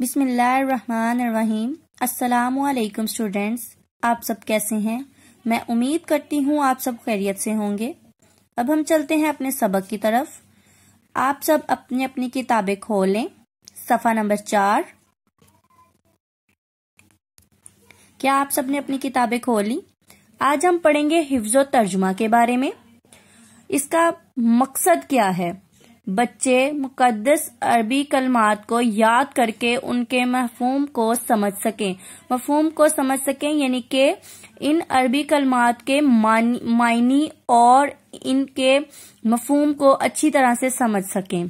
बिस्मिल्लाहिर्रहमानिर्रहीम अस्सलाम वालेकुम स्टूडेंट्स आप सब कैसे हैं मैं उम्मीद करती हूँ आप सब खैरियत से होंगे अब हम चलते हैं अपने सबक की तरफ आप सब अपनी अपनी किताबें खोलें सफ़ा नंबर चार क्या आप सबने अपनी किताबें खोली आज हम पढ़ेंगे हिफ्जो तर्जुमा के बारे में इसका मकसद क्या है बच्चे मुकदस अरबी कलमात को याद करके उनके मफहम को समझ सकें मफहम को समझ सकें यानी के इन अरबी कलमात के मायने और इनके मफहम को अच्छी तरह से समझ सकें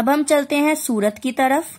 अब हम चलते हैं सूरत की तरफ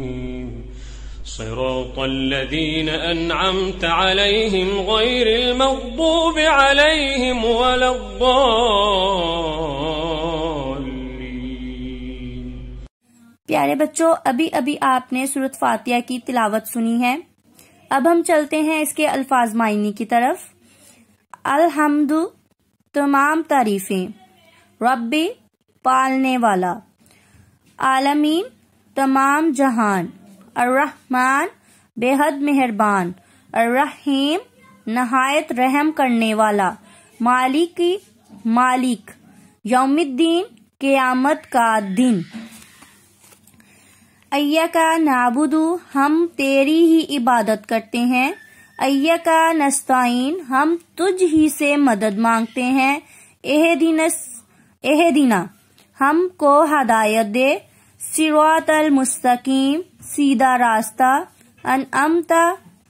صراط الذين أنعمت عليهم غير المغضوب عليهم ولا الضالين प्यारे बच्चों अभी अभी आपने सूरत फातिया की तिलावत सुनी है अब हम चलते हैं इसके अल्फाज मायने की तरफ अलहमद तमाम तारीफे रब्बी पालने वाला आलमीन तमाम जहान अर्रहमान बेहद मेहरबान अर्रहीम नहायत रहम करने वाला मालिकी मालिक यौमिद्दीन क़यामत का दिन अय्या का नाबुदू हम तेरी ही इबादत करते हैं अय्या का नस्ताइन हम तुझ ही से मदद मांगते हैं एह दिनस एह दिना हमको हदायत दे सिरात मुस्तकीम सीधा रास्ता अन अमता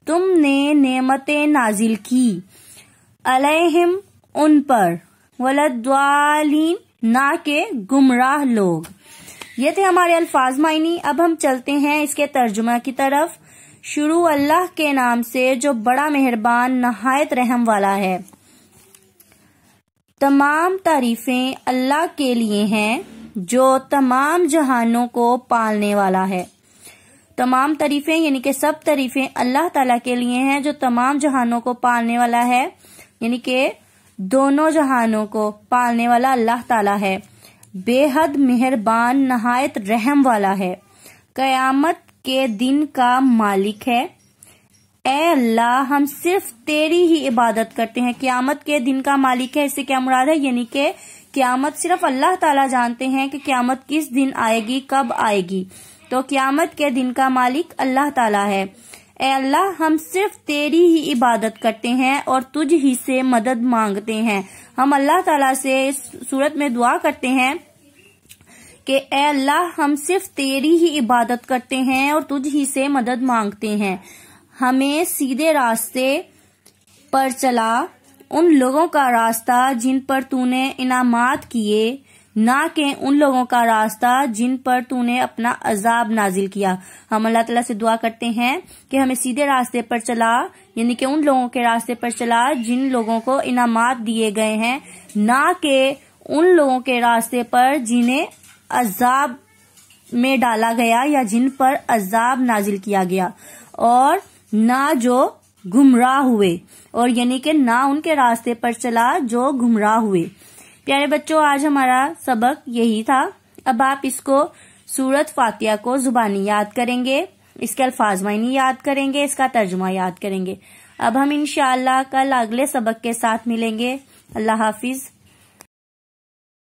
तुमने नेमतें नाजिल की अलहम उन पर वलद्वालीन ना के गुमराह लोग ये थे हमारे अल्फाज मायनी अब हम चलते हैं इसके तर्जुमा की तरफ शुरू अल्लाह के नाम से जो बड़ा मेहरबान नहायत रहम वाला है तमाम तारीफें अल्लाह के लिए हैं जो तमाम जहानों को पालने वाला है तमाम तरीफे यानी कि सब तरीफे अल्लाह ताला के लिए हैं जो तमाम जहानों को पालने वाला है यानी कि दोनों जहानों को पालने वाला अल्लाह ताला है बेहद मेहरबान नहायत रहम वाला है कयामत के दिन का मालिक है ए अल्लाह हम सिर्फ तेरी ही इबादत करते हैं क्यामत के दिन का मालिक है इससे क्या मुराद है यानी के क्यामत सिर्फ अल्लाह ताला जानते हैं कि क्यामत किस दिन आएगी कब आएगी तो क्यामत के दिन का मालिक अल्लाह ताला है ए अल्लाह हम सिर्फ तेरी ही इबादत करते हैं और तुझ ही से मदद मांगते हैं हम अल्लाह ताला से सूरत में दुआ करते हैं कि ए अल्लाह हम सिर्फ तेरी ही इबादत करते हैं और तुझ ही से मदद मांगते हैं हमें सीधे रास्ते पर चला उन लोगों का रास्ता जिन पर तूने इनामात किए ना के उन लोगों का रास्ता जिन पर तूने अपना अजाब नाजिल किया हम अल्लाह तला से दुआ करते हैं कि हमें सीधे रास्ते पर चला यानी कि उन लोगों के रास्ते पर चला जिन लोगों को इनामात दिए गए हैं ना के उन लोगों के रास्ते पर जिन्हें अजाब में डाला गया या जिन पर अजाब नाजिल किया गया और ना जो गुमराह हुए और यानी कि ना उनके रास्ते पर चला जो गुमराह हुए प्यारे बच्चों आज हमारा सबक यही था अब आप इसको सूरत फातिया को जुबानी याद करेंगे इसके अल्फाज मायनी याद करेंगे इसका तर्जुमा याद करेंगे अब हम इनशाला कल अगले सबक के साथ मिलेंगे अल्लाह हाफिज़